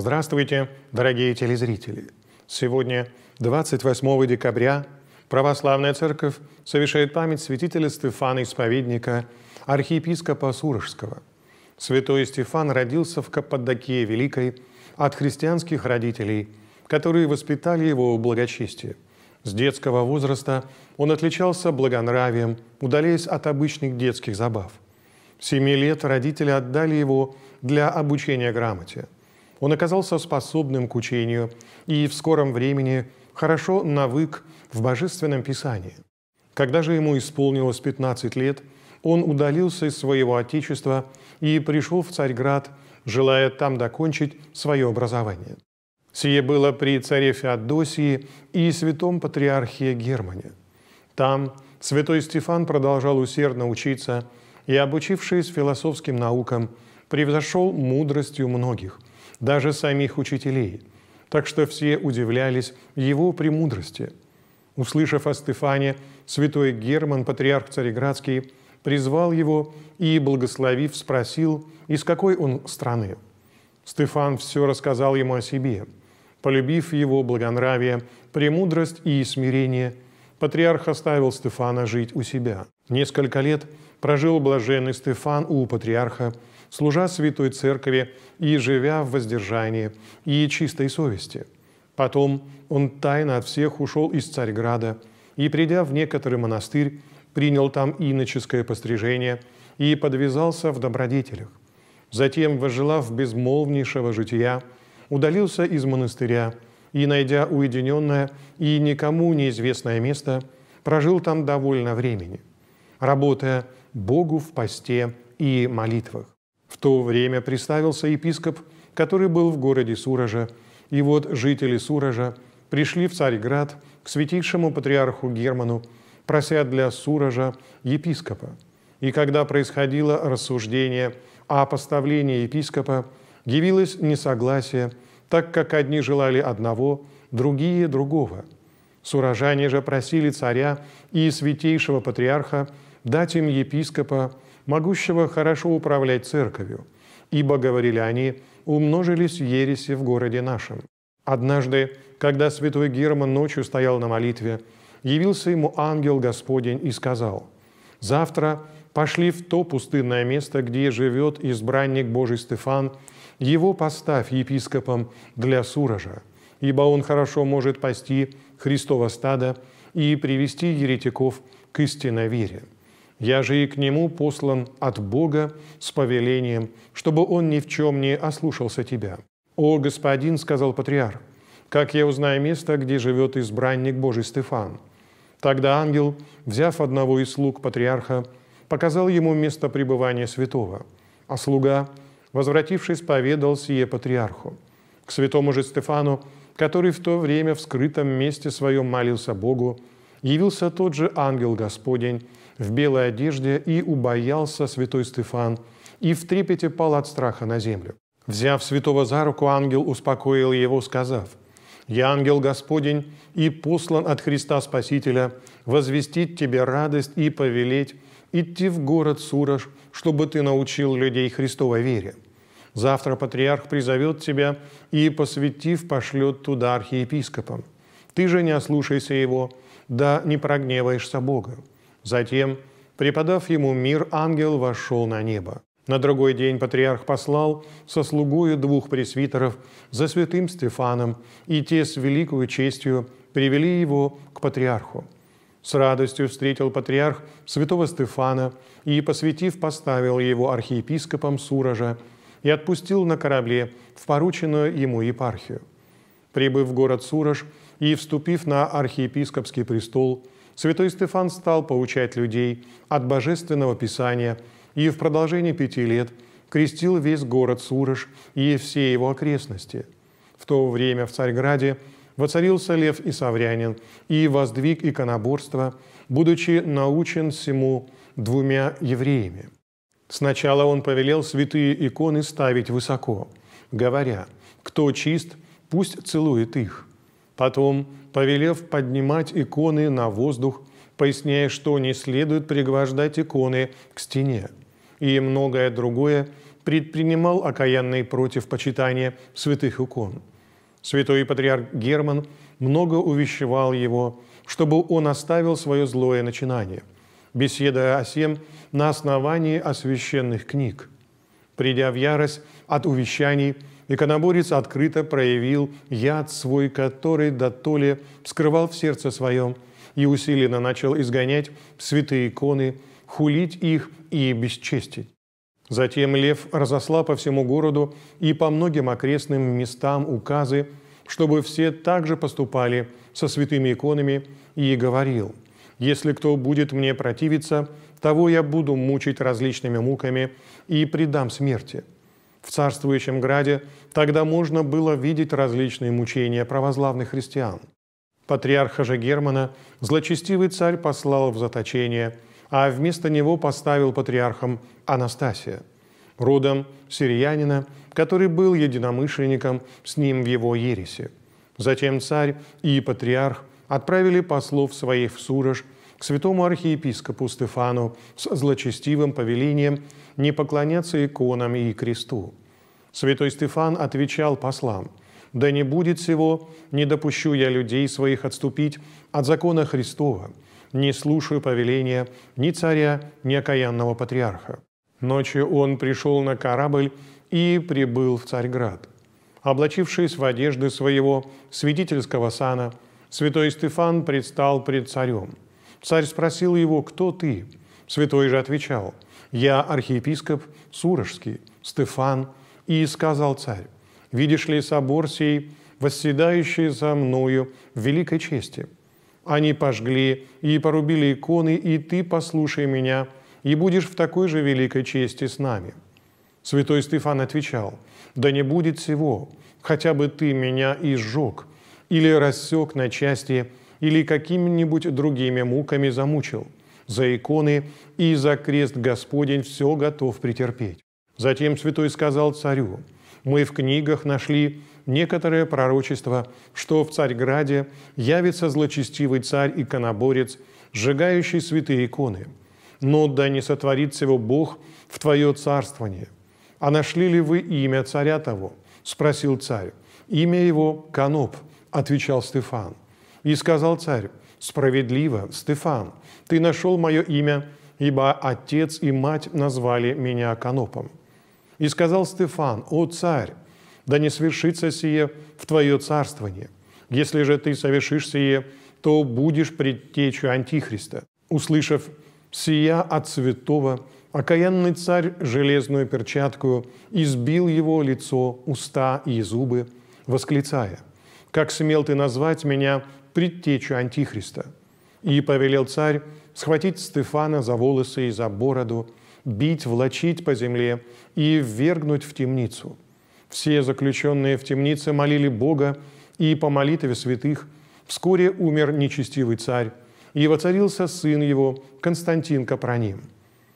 Здравствуйте, дорогие телезрители! Сегодня, 28 декабря, Православная Церковь совершает память святителя Стефана Исповедника, архиепископа Сурожского. Святой Стефан родился в Каппадокии Великой от христианских родителей, которые воспитали его в благочестии. С детского возраста он отличался благонравием, удаляясь от обычных детских забав. В семи лет родители отдали его для обучения грамоте – он оказался способным к учению и в скором времени хорошо навык в Божественном Писании. Когда же ему исполнилось 15 лет, он удалился из своего отечества и пришел в Царьград, желая там докончить свое образование. Сие было при царе Феодосии и святом патриархе Германе. Там святой Стефан продолжал усердно учиться и, обучившись философским наукам, превзошел мудростью многих – даже самих учителей. Так что все удивлялись его премудрости. Услышав о Стефане, святой Герман, патриарх Цареградский, призвал его и, благословив, спросил, из какой он страны. Стефан все рассказал ему о себе. Полюбив его благонравие, премудрость и смирение, патриарх оставил Стефана жить у себя. Несколько лет – прожил блаженный Стефан у патриарха, служа Святой Церкви и живя в воздержании и чистой совести. Потом он тайно от всех ушел из Царьграда и, придя в некоторый монастырь, принял там иноческое пострижение и подвязался в добродетелях. Затем, возжелав безмолвнейшего жития, удалился из монастыря и, найдя уединенное и никому неизвестное место, прожил там довольно времени. Работая Богу в посте и молитвах. В то время приставился епископ, который был в городе Суража, и вот жители Суража пришли в Царьград к святейшему патриарху Герману, прося для Суража епископа. И когда происходило рассуждение о поставлении епископа, явилось несогласие, так как одни желали одного, другие – другого. Суражане же просили царя и святейшего патриарха – дать им епископа, могущего хорошо управлять церковью, ибо, говорили они, умножились ереси в городе нашем. Однажды, когда святой Герман ночью стоял на молитве, явился ему ангел Господень и сказал, «Завтра пошли в то пустынное место, где живет избранник Божий Стефан, его поставь епископом для Суража, ибо он хорошо может пасти Христово стадо и привести еретиков к истинной вере». Я же и к нему послан от Бога с повелением, чтобы он ни в чем не ослушался тебя. «О, господин», — сказал патриарх, — «как я узнаю место, где живет избранник Божий Стефан?» Тогда ангел, взяв одного из слуг патриарха, показал ему место пребывания святого, а слуга, возвратившись, поведал сие патриарху. К святому же Стефану, который в то время в скрытом месте своем молился Богу, явился тот же ангел Господень, в белой одежде и убоялся святой Стефан, и в трепете пал от страха на землю. Взяв святого за руку, ангел успокоил его, сказав, «Я ангел Господень и послан от Христа Спасителя возвестить тебе радость и повелеть идти в город Сураж, чтобы ты научил людей Христовой вере. Завтра патриарх призовет тебя и, посвятив, пошлет туда архиепископом. Ты же не ослушайся его, да не прогневаешься Бога. Затем, преподав ему мир, ангел вошел на небо. На другой день патриарх послал со слугою двух пресвитеров за святым Стефаном, и те с великою честью привели его к патриарху. С радостью встретил патриарх святого Стефана и, посвятив, поставил его архиепископом Суража и отпустил на корабле в порученную ему епархию. Прибыв в город Сураж и вступив на архиепископский престол – святой Стефан стал поучать людей от Божественного Писания и в продолжении пяти лет крестил весь город Сурож и все его окрестности. В то время в Царьграде воцарился Лев и Саврянин и воздвиг иконоборство, будучи научен всему двумя евреями. Сначала он повелел святые иконы ставить высоко, говоря, «Кто чист, пусть целует их». Потом, повелев поднимать иконы на воздух, поясняя, что не следует пригвождать иконы к стене, и многое другое, предпринимал окаянный против почитания святых икон. Святой патриарх Герман много увещевал его, чтобы он оставил свое злое начинание, беседуя о сем на основании освященных книг. Придя в ярость от увещаний, Иконоборец открыто проявил яд свой, который дотоле скрывал в сердце своем, и усиленно начал изгонять святые иконы, хулить их и бесчестить. Затем Лев разослал по всему городу и по многим окрестным местам указы, чтобы все также поступали со святыми иконами, и говорил, «Если кто будет мне противиться, того я буду мучить различными муками и предам смерти» в царствующем граде, тогда можно было видеть различные мучения православных христиан. Патриарха же Германа злочестивый царь послал в заточение, а вместо него поставил патриархом Анастасия, родом сириянина, который был единомышленником с ним в его ересе. Затем царь и патриарх отправили послов своих в Сурож – к святому архиепископу Стефану с злочестивым повелением не поклоняться иконам и кресту. Святой Стефан отвечал послам, «Да не будет сего, не допущу я людей своих отступить от закона Христова, не слушаю повеления ни царя, ни окаянного патриарха». Ночью он пришел на корабль и прибыл в Царьград. Облачившись в одежды своего свидетельского сана, святой Стефан предстал пред царем – Царь спросил его, кто ты? Святой же отвечал, я архиепископ Сурожский, Стефан, и сказал царь, видишь ли собор сей, восседающий за мною в великой чести? Они пожгли и порубили иконы, и ты послушай меня, и будешь в такой же великой чести с нами». Святой Стефан отвечал, «Да не будет всего, хотя бы ты меня и сжег или рассек на части или какими-нибудь другими муками замучил. За иконы и за крест Господень все готов претерпеть. Затем святой сказал царю, «Мы в книгах нашли некоторое пророчество, что в Царьграде явится злочестивый царь-иконоборец, и сжигающий святые иконы. Но да не сотворит всего Бог в твое царствование. А нашли ли вы имя царя того?» – спросил царь. «Имя его – Каноп», – отвечал Стефан – и сказал царь, справедливо, Стефан, ты нашел мое имя, ибо отец и мать назвали меня Конопом. И сказал Стефан, о царь, да не свершится сие в твое царствование. Если же ты совершишь сие, то будешь предтечью Антихриста. Услышав сия от святого, окаянный царь железную перчатку избил его лицо, уста и зубы, восклицая – как смел ты назвать меня предтечу Антихриста? И повелел царь схватить Стефана за волосы и за бороду, бить, влочить по земле и ввергнуть в темницу. Все заключенные в темнице молили Бога, и по молитве святых вскоре умер нечестивый царь, и воцарился сын его Константин Капраним,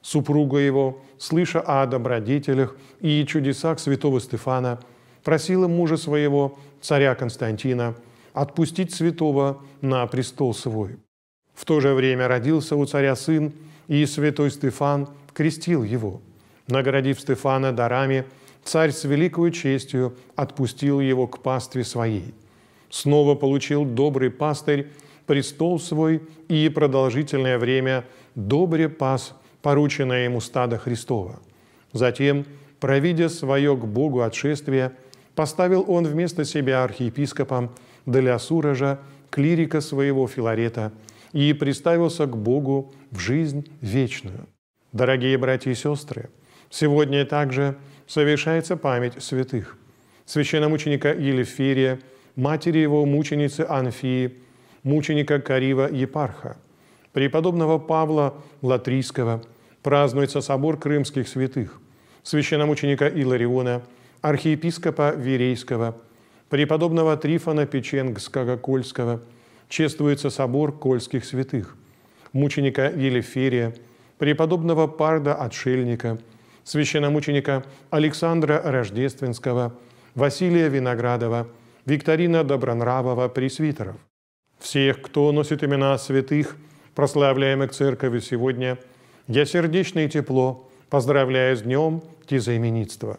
Супруга его, слыша о добродетелях и чудесах святого Стефана, – просила мужа своего, царя Константина, отпустить святого на престол свой. В то же время родился у царя сын, и святой Стефан крестил его. Наградив Стефана дарами, царь с великою честью отпустил его к пастве своей. Снова получил добрый пастырь престол свой и продолжительное время добре пас порученное ему стадо Христова. Затем, провидя свое к Богу отшествие – поставил он вместо себя архиепископом для Суража, клирика своего Филарета, и приставился к Богу в жизнь вечную. Дорогие братья и сестры, сегодня также совершается память святых. Священномученика Елеферия, матери его мученицы Анфии, мученика Карива Епарха, преподобного Павла Латрийского, празднуется собор крымских святых, священномученика Илариона – архиепископа Верейского, преподобного Трифона Печенгского Кольского, чествуется собор Кольских святых, мученика Елеферия, преподобного Парда Отшельника, священномученика Александра Рождественского, Василия Виноградова, Викторина Добронравова, пресвитеров. Всех, кто носит имена святых, прославляемых церковью сегодня, я сердечное тепло поздравляю с днем тезаименитства.